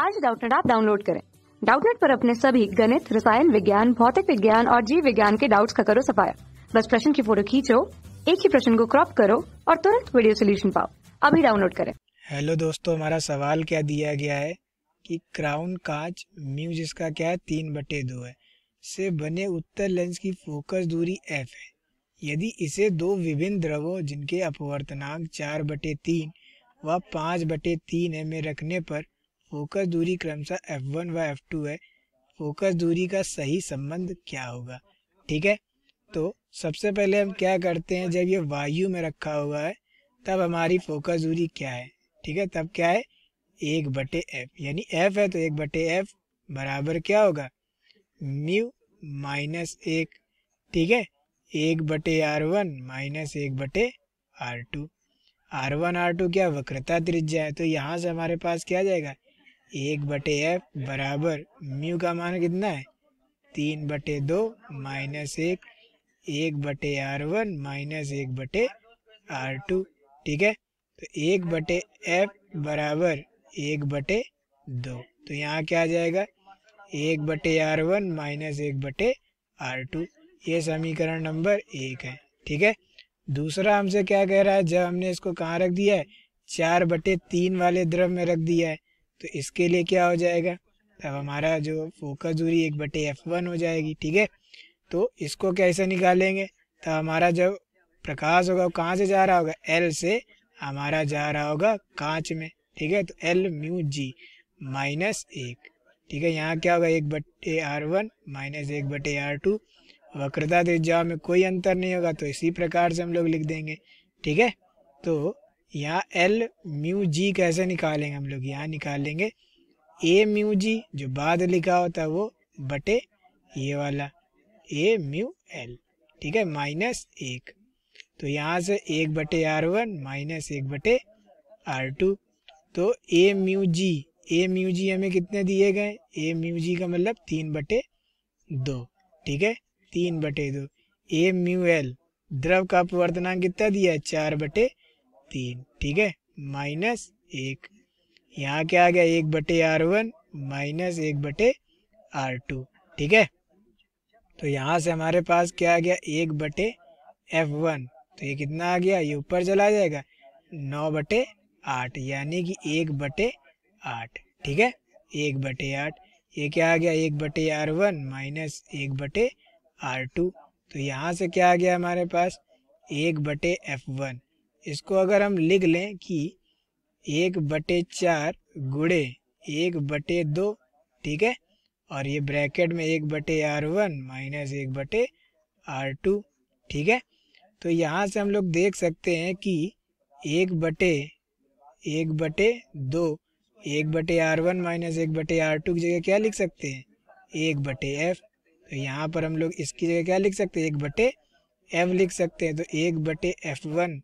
आज डाउटनेट आप डाउनलोड करें डाउटनेट पर अपने सभी गणित रसायन विज्ञान भौतिक विज्ञान और जीव विज्ञान के डाउट्स का करो सफाया बस प्रश्न की फोटो खींचो एक ही प्रश्न को क्रॉप करो और तुरंत वीडियो सोल्यूशन पाओ अभी डाउनलोड करें हेलो दोस्तों हमारा सवाल क्या दिया गया है कि क्राउन कांच म्यू जिसका क्या है तीन बटे दो है से बने उत्तर लेंस की फोकस दूरी एफ है यदि इसे दो विभिन्न द्रवों जिनके अपवर्तनांक चार बटे तीन व पाँच बटे तीन है में रखने पर फोकस दूरी क्रमशः एफ वन व एफ टू है फोकस दूरी का सही संबंध क्या होगा ठीक है तो सबसे पहले हम क्या करते हैं जब ये वायु में रखा हुआ है तब हमारी फोकस दूरी क्या है ठीक है तब क्या है एक बटे एफ यानी एफ है तो एक बटे एफ बराबर क्या होगा म्यू माइनस एक ठीक है एक बटे आर वन माइनस एक बटे R two R one R two क्या वक्रता त्रिज्या है तो यहाँ से हमारे पास क्या जाएगा एक बटे एफ बराबर म्यू का मान कितना है तीन बटे दो माइनस एक एक बटे आर वन माइनस एक बटे आर टू ठीक है तो एक बटे एफ बराबर एक बटे दो तो यहाँ क्या आ जाएगा एक बटे आर वन माइनस एक बटे आर टू ये समीकरण नंबर एक है ठीक है दूसरा हमसे क्या कह रहा है जब हमने इसको कहाँ रख दिया है चार बटे तीन वाले द्रव में रख दिया है तो इसके लिए क्या हो जाएगा तब हमारा जो फोकस दूरी एक बटे एफ वन हो जाएगी ठीक है तो इसको कैसे निकालेंगे तब हमारा जो प्रकाश होगा वो कहाँ से जा रहा होगा एल से हमारा जा रहा होगा कांच में ठीक है तो एल म्यू जी माइनस एक ठीक है यहाँ क्या होगा एक बटे आर वन माइनस एक बटे आर टू वक्रता त्रिज्या में कोई अंतर नहीं होगा तो इसी प्रकार से हम लोग लिख देंगे ठीक है तो यहाँ एल म्यू जी कैसे निकालेंगे हम लोग यहाँ निकालेंगे ए म्यू जी जो बाद लिखा होता है वो बटे ये वाला ए म्यू एल ठीक है माइनस एक तो यहाँ से एक बटे आर वन माइनस एक बटे आर टू तो A mu ji A mu जी हमें कितने दिए गए ए म्यू जी का मतलब तीन बटे दो ठीक है तीन बटे दो ए म्यू एल द्रव का अपवर्तनांक कितना दिया है चार बटे तीन ठीक है माइनस एक यहाँ क्या आ गया एक बटे आर वन माइनस एक बटे आर टू ठीक है तो यहाँ से हमारे पास क्या आ गया एक बटे एफ वन तो ये कितना आ गया ये ऊपर चला जाएगा नौ बटे आठ यानी कि एक बटे आठ ठीक है एक बटे आठ ये क्या आ गया एक बटे आर वन माइनस एक बटे आर टू तो यहाँ से क्या आ गया हमारे पास एक बटे एफ वन इसको अगर हम लिख लें कि एक बटे चार गुड़े एक बटे दो ठीक है और ये ब्रैकेट में एक बटे आर वन माइनस एक बटे आर टू ठीक है तो यहाँ से हम लोग देख सकते हैं कि एक बटे एक बटे दो एक बटे आर वन माइनस एक बटे आर टू की जगह क्या लिख सकते हैं एक बटे एफ तो यहाँ पर हम लोग इसकी जगह क्या लिख सकते हैं एक बटे एफ लिख सकते हैं तो एक बटे एफ वन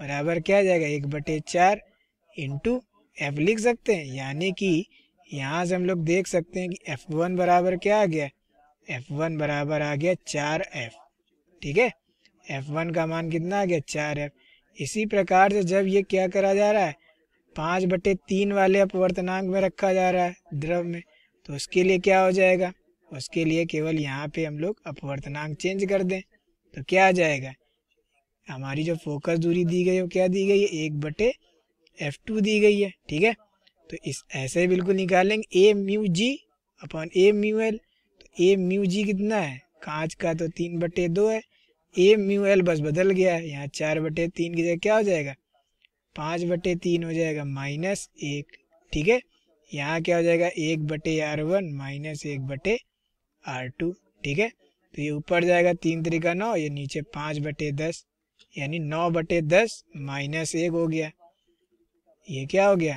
बराबर क्या आ जाएगा एक बटे चार इंटू एफ लिख सकते हैं यानी कि यहाँ से हम लोग देख सकते हैं कि एफ वन बराबर क्या आ गया एफ वन बराबर आ गया चार एफ ठीक है एफ वन का मान कितना आ गया चार एफ इसी प्रकार से जब ये क्या करा जा रहा है पाँच बटे तीन वाले अपवर्तनांक में रखा जा रहा है द्रव में तो उसके लिए क्या हो जाएगा उसके लिए केवल यहाँ पे हम लोग अपवर्तनांक चेंज कर दें तो क्या आ जाएगा हमारी जो फोकस दूरी दी गई है वो क्या दी गई है एक बटे एफ टू दी गई है ठीक है तो इस ऐसे बिल्कुल निकालेंगे A mu G upon A mu L तो ए म्यू जी कितना है कांच का तो तीन बटे दो है ए म्यू एल बस बदल गया है यहाँ चार बटे तीन की जगह क्या हो जाएगा पाँच बटे तीन हो जाएगा माइनस एक ठीक है यहाँ क्या हो जाएगा एक बटे आर वन माइनस एक बटे आर टू ठीक है तो ये ऊपर जाएगा तीन तरीका नौ ये नीचे पाँच बटे दस यानी नौ बटे दस माइनस एक हो गया ये क्या हो गया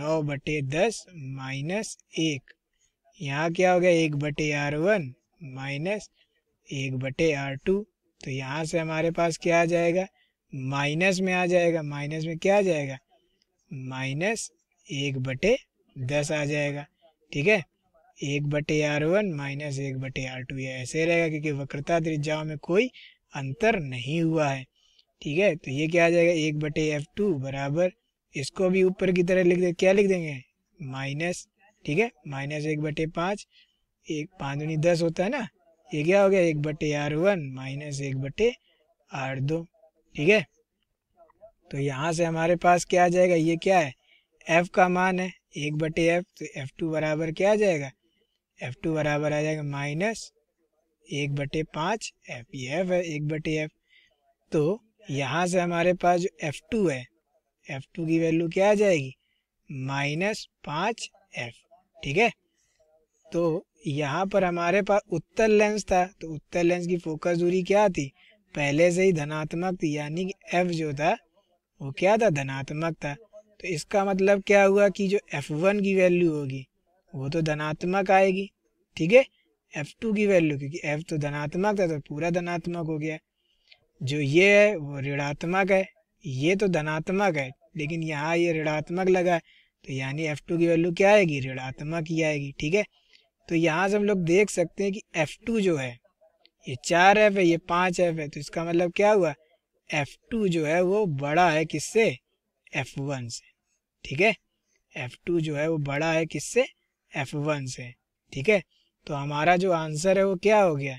नौ बटे दस माइनस एक यहाँ क्या हो गया एक बटे आर वन माइनस एक बटे आर टू तो यहाँ से हमारे पास क्या आ जाएगा माइनस में आ जाएगा माइनस में क्या आ जाएगा माइनस एक बटे दस आ जाएगा ठीक है एक बटे आर वन माइनस एक बटे आर टू ये ऐसे रहेगा क्योंकि वक्रता त्रिज्याओं में कोई अंतर नहीं हुआ है ठीक है तो ये क्या आ जाएगा एक बटे एफ टू बराबर इसको भी ऊपर की तरह लिख दे क्या लिख देंगे माइनस ठीक है माइनस एक बटे पाँच एक पाँच दुनी दस होता है ना ये क्या हो गया एक बटे आर वन माइनस एक बटे आर दो ठीक है तो यहाँ से हमारे पास क्या आ जाएगा ये क्या है एफ का मान है एक बटे एफ तो एफ टू बराबर क्या आ जाएगा एफ टू बराबर आ जाएगा माइनस एक बटे पाँच एफ ये एफ है एक बटे एफ तो यहाँ से हमारे पास जो एफ टू है एफ टू की वैल्यू क्या आ जाएगी माइनस पाँच एफ ठीक है तो यहाँ पर हमारे पास उत्तर लेंस था तो उत्तर लेंस की फोकस दूरी क्या थी पहले से ही धनात्मक थी यानी कि एफ जो था वो क्या था धनात्मक था तो इसका मतलब क्या हुआ कि जो एफ वन की वैल्यू होगी वो तो धनात्मक आएगी ठीक है एफ टू की वैल्यू क्योंकि एफ तो धनात्मक था तो पूरा धनात्मक हो गया जो ये है वो ऋणात्मक है ये तो धनात्मक है लेकिन यहाँ ये ऋणात्मक लगा है तो यानी एफ टू की वैल्यू क्या आएगी ऋणात्मक ही आएगी ठीक है तो यहाँ से हम लोग देख सकते हैं कि एफ टू जो है ये चार एफ है ये पाँच एफ है तो इसका मतलब क्या हुआ एफ टू जो है वो बड़ा है किससे एफ वन से ठीक है एफ टू जो है वो बड़ा है किससे एफ वन से ठीक है तो हमारा जो आंसर है वो क्या हो गया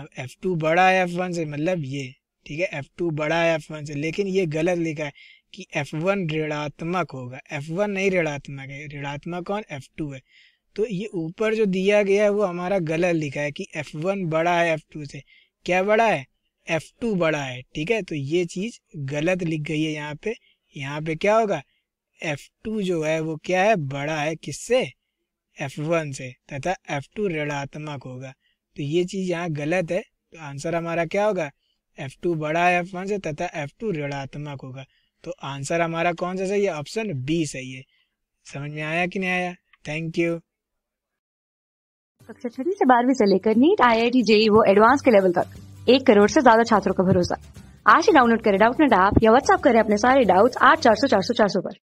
अब एफ टू बड़ा है एफ वन से मतलब ये ठीक है एफ टू बड़ा है एफ वन से लेकिन ये गलत लिखा है कि एफ वन ऋणात्मक होगा एफ वन नहीं ऋणात्मक है ऋणात्मक कौन एफ टू है तो ये ऊपर जो दिया गया है वो हमारा गलत लिखा है कि एफ वन बड़ा है एफ टू से क्या बड़ा है एफ टू बड़ा है ठीक है तो ये चीज़ गलत लिख गई है यहाँ पे यहाँ पे क्या होगा एफ टू जो है वो क्या है बड़ा है किससे एफ वन से तथा एफ टू ऋणात्मक होगा तो ये चीज़ यहाँ गलत है तो आंसर हमारा क्या होगा एफ टू बड़ा है एफ वन से तथा एफ टू ऋणात्मक होगा तो आंसर हमारा कौन सा सही है ऑप्शन बी सही है समझ में आया कि नहीं आया थैंक यू कक्षा छठी से बारहवीं से लेकर NEET I I T JEE वो एडवांस के लेवल तक एक करोड़ से ज्यादा छात्रों का भरोसा आज ही डाउनलोड करें डाउट नेट ऐप या व्हाट्सएप करें अपने सारे डाउट्स आठ चार सौ चार सौ चार सौ पर